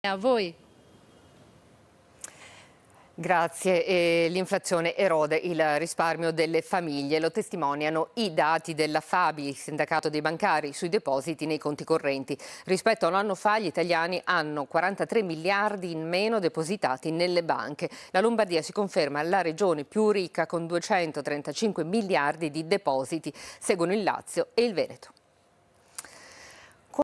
A voi. Grazie. L'inflazione erode il risparmio delle famiglie. Lo testimoniano i dati della Fabi, il sindacato dei bancari, sui depositi nei conti correnti. Rispetto a un anno fa gli italiani hanno 43 miliardi in meno depositati nelle banche. La Lombardia si conferma la regione più ricca con 235 miliardi di depositi, seguono il Lazio e il Veneto.